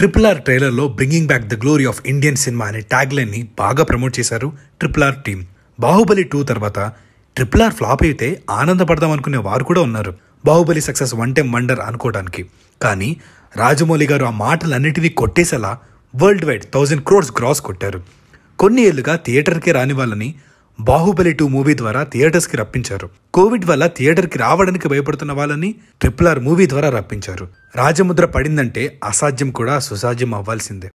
triple R ట్రైలర్లో bringing back the glory of Indian cinema అనే లైన్ని బాగా ప్రమోట్ చేశారు triple R team Baahubali two తర్వాత ట్రిపుల్ ఆర్ ఫ్లాప్ అయితే ఆనందపడదాం అనుకునే వారు కూడా ఉన్నారు Baahubali success one time wonder అనుకోవడానికి కానీ రాజమౌళి గారు ఆ మాటలన్నిటినీ కొట్టేసేలా world wide thousand crores gross కొట్టారు కొన్ని ఏళ్ళుగా థియేటర్కే రాని వాళ్ళని బాహుబలి టూ మూవీ ద్వారా థియేటర్స్కి రప్పించారు కోవిడ్ వల్ల థియేటర్కి రావడానికి భయపడుతున్న వాళ్ళని ట్రిపుల్ ఆర్ మూవీ ద్వారా రప్పించారు రాజముద్ర పడిందంటే అసాధ్యం కూడా సుసాధ్యం అవ్వాల్సిందే